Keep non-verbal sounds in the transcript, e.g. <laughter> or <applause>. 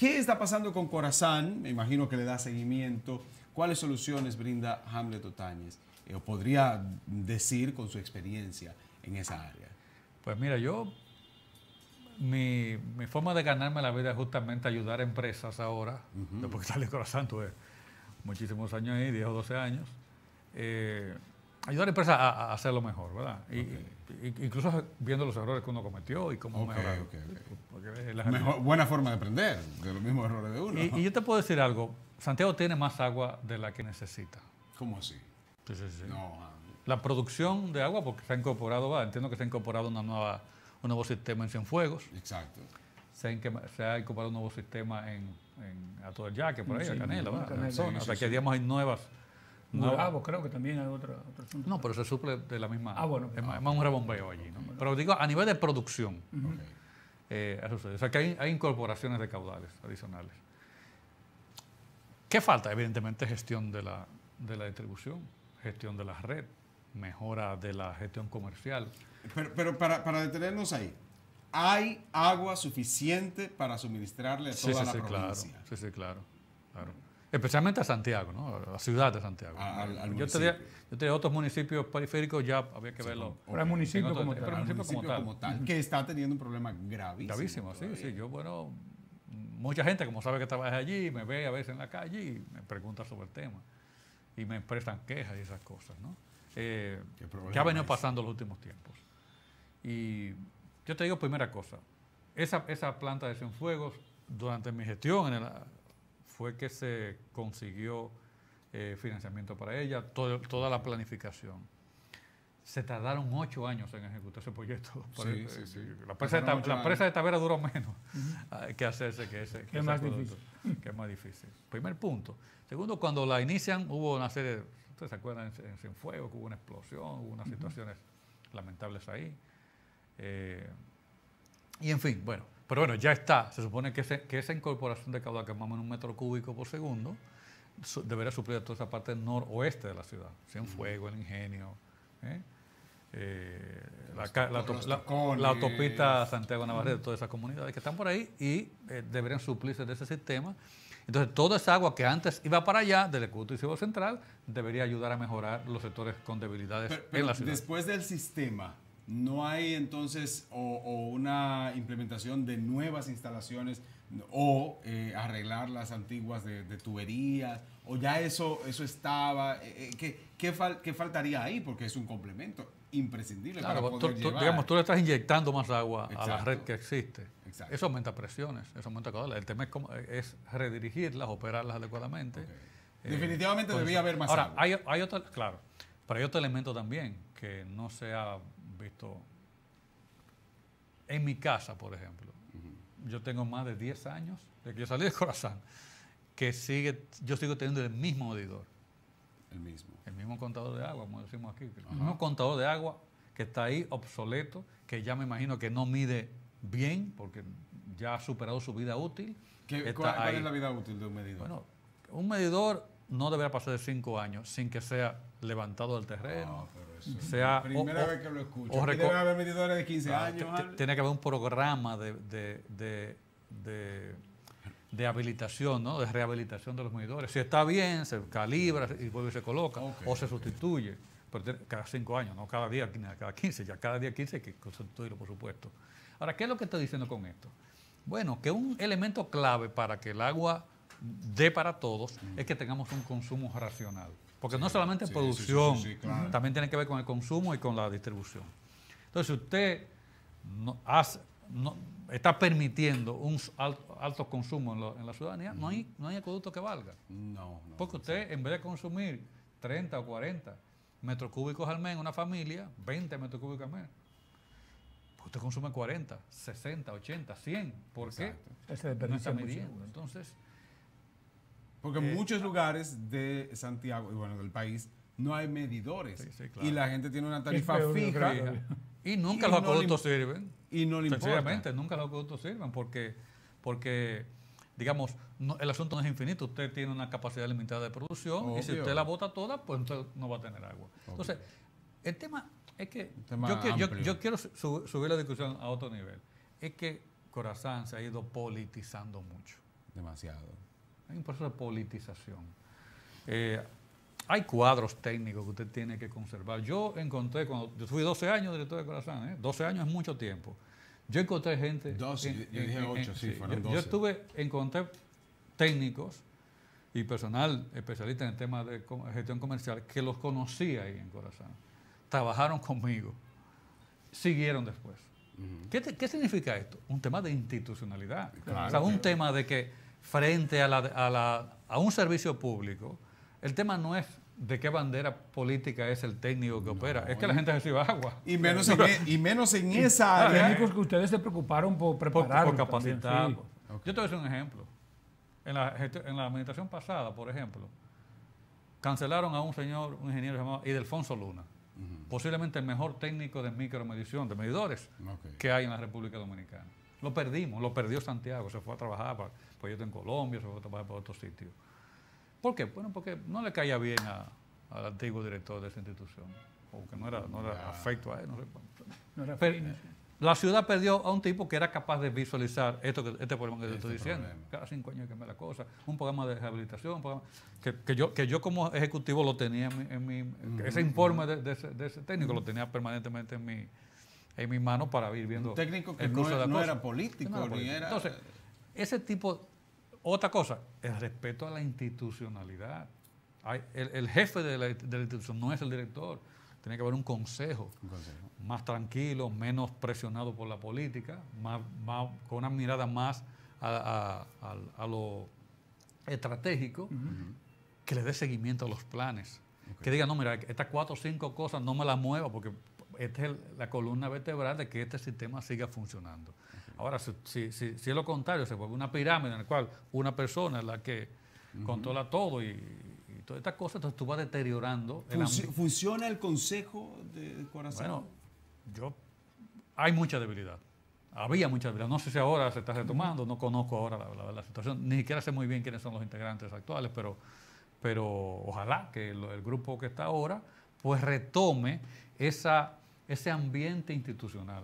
¿Qué está pasando con Corazán? Me imagino que le da seguimiento. ¿Cuáles soluciones brinda Hamlet Otañez? Eh, o podría decir con su experiencia en esa área. Pues mira, yo, mi, forma de ganarme la vida es justamente ayudar a empresas ahora, Porque después que sale Corazán, tuve muchísimos años ahí, 10 o 12 años. Eh, ayudar a empresas a, hacerlo mejor, ¿verdad? Y, incluso viendo los errores que uno cometió y cómo mejorar buena forma de aprender de los mismos errores de uno. Y, yo te puedo decir algo. Santiago tiene más agua de la que necesita. ¿Cómo así? No, ah. la producción de agua, porque se ha incorporado, va entiendo que se ha incorporado una nueva, un nuevo sistema en Cienfuegos. Exacto. Se ha, incorporado un nuevo sistema en, a todo el yaque, por ahí, a Canela, ¿verdad? Canela. que digamos hay nuevas. No, creo que también hay otra, No, pero se suple de la misma. Ah, bueno. Pues es más, un rebombeo allí. Pero digo, a nivel de producción eh, o sea que hay, incorporaciones de caudales adicionales. ¿Qué falta? Evidentemente gestión de la, de la distribución, gestión de la red, mejora de la gestión comercial. Pero, pero para, detenernos ahí, ¿hay agua suficiente para suministrarle a toda la sí, Sí, sí, claro. Especialmente a Santiago, ¿no? A la ciudad de Santiago. yo, tenía, otros municipios periféricos, ya había que verlos. verlo. Pero el municipio, como, tal, Que está teniendo un problema gravísimo. Gravísimo, sí, sí. Yo, bueno, mucha gente, como sabe que trabaja allí, me ve a veces en la calle y me pregunta sobre el tema. Y me expresan quejas y esas cosas, ¿no? Eh, ¿Qué, ha venido pasando en los últimos tiempos? Y yo te digo primera cosa. Esa, esa planta de Cienfuegos, durante mi gestión en el fue que se consiguió eh, financiamiento para ella, todo, toda la planificación. Se tardaron ocho años en ejecutar ese proyecto. <laughs> Sí, sí, sí. La, empresa de, Tavera duró menos que hacerse que es más difícil. es más difícil. Primer punto. Segundo, cuando la inician hubo una serie, ¿ustedes se acuerdan en, en Fuego? hubo una explosión, hubo unas situaciones lamentables ahí? Eh, y en fin, bueno. Pero bueno, ya está. Se supone que, esa incorporación de caudal, que es en un metro cúbico por segundo, debería suplir a toda esa parte noroeste de la ciudad. Si fuego, Fuego, El Ingenio, ¿eh? Eh, la, autopista Santiago Navarrete, todas esas comunidades que están por ahí y eh, deberían suplirse de ese sistema. Entonces, toda esa agua que antes iba para allá, del Ecuto y Central, debería ayudar a mejorar los sectores con debilidades en la ciudad. Después del sistema, no hay entonces o, una implementación de nuevas instalaciones o eh, arreglar las antiguas de, tuberías, o ya eso, eso estaba, eh, eh, ¿qué, faltaría ahí? Porque es un complemento imprescindible para pues, poder Digamos, tú le estás inyectando más agua a la red que existe. Eso aumenta presiones, eso aumenta cosas. El tema es, es redirigirlas, operarlas adecuadamente. Definitivamente debía haber más ahora, agua. hay, hay otro, claro, pero hay otro elemento también que no sea visto en mi casa, por ejemplo. Yo tengo más de 10 años de que yo salí de Corazán, que sigue, yo sigo teniendo el mismo medidor. El mismo. El mismo contador de agua, como decimos aquí. El contador de agua que está ahí obsoleto, que ya me imagino que no mide bien, porque ya ha superado su vida útil. cuál es la vida útil de un medidor? Bueno, un medidor no deberá pasar de cinco años sin que sea levantado del terreno. Ah, sea, primera vez que lo escucho. O debe haber medidores de 15 ah, años. Tiene que haber un programa de, de, habilitación, ¿no? de rehabilitación de los medidores. Si está bien, se calibra y vuelve y se coloca o se sustituye. Pero cada cinco años, no cada día, cada 15, ya cada día 15 hay que sustituirlo, por supuesto. Ahora, ¿qué es lo que estoy diciendo con esto? Bueno, que un elemento clave para que el agua de para todos, es que tengamos un consumo racional. Porque no solamente producción, también tiene que ver con el consumo y con la distribución. Entonces, si usted no hace, no, está permitiendo un alto, consumo en, la ciudadanía, no hay, no hay acueducto que valga. No, Porque usted, en vez de consumir 30 o 40 metros cúbicos al mes en una familia, 20 metros cúbicos al mes, pues usted consume 40, 60, 80, 100. ¿Por qué? Ese no está midiendo. Entonces porque en eh, muchos ah. lugares de Santiago y bueno, del país no hay medidores. Y la gente tiene una tarifa fija. Y nunca los acueductos sirven. Y no le importa. nunca los acueductos sirven porque, porque digamos, el asunto no es infinito. Usted tiene una capacidad limitada de producción y si usted la bota toda, pues no va a tener agua. Entonces, el tema es que yo, quiero, subir la discusión a otro nivel. Es que Corazán se ha ido politizando mucho. Demasiado. Hay un proceso de politización. Eh, hay cuadros técnicos que usted tiene que conservar. Yo encontré, cuando yo fui 12 años director de Corazón 12 ¿eh? años es mucho tiempo. Yo encontré gente... 12, yo dije 8, sí, fueron Yo, estuve, encontré técnicos y personal especialista en el tema de gestión comercial que los conocía ahí en Corazón, Trabajaron conmigo, siguieron después. ¿Qué, significa esto? Un tema de institucionalidad. o sea, un tema de que frente a, un servicio público, el tema no es de qué bandera política es el técnico que opera. es que la gente recibe agua. Y menos en, <laughs> e-, y menos en esa área. Técnicos que ustedes se preocuparon por preparar. Por, capacitar. Yo te voy a decir un ejemplo. En la, en administración pasada, por ejemplo, cancelaron a un señor, un ingeniero llamado Idelfonso Luna, posiblemente el mejor técnico de micromedición, de medidores que hay en la República Dominicana. Lo perdimos, lo perdió Santiago, se fue a trabajar para proyectos pues en Colombia, se fue a trabajar para otros sitios. ¿Por qué? Bueno, porque no le caía bien al antiguo director de esa institución, o que no era, no era afecto a él. No, sé. la ciudad perdió a un tipo que era capaz de visualizar esto que, este problema que yo este estoy diciendo. Cada cinco años que me la cosa. Un programa de rehabilitación, programa que, yo, que yo como ejecutivo lo tenía en mi... En Ese informe de, ese, técnico lo tenía permanentemente en mi, en mi mano para ir viendo. técnico que no, era político, Entonces, ese tipo. Otra cosa, el respeto a la institucionalidad. el, jefe de la, institución no es el director. Tiene que haber un consejo, más tranquilo, menos presionado por la política, más, con una mirada más a, lo estratégico, que le dé seguimiento a los planes. Que diga, no, mira, estas cuatro o cinco cosas no me las mueva porque esta es la columna vertebral de que este sistema siga funcionando. Ahora, si, si, si, es lo contrario, se vuelve una pirámide en la cual una persona es la que controla todo y, todas estas cosas, entonces tú vas deteriorando. ¿Funciona el consejo de corazón? Bueno, yo, hay mucha debilidad. Había mucha debilidad. No sé si ahora se está retomando, no conozco ahora la, situación, ni siquiera sé muy bien quiénes son los integrantes actuales, pero, pero ojalá que el grupo que está ahora pues retome esa ese ambiente institucional.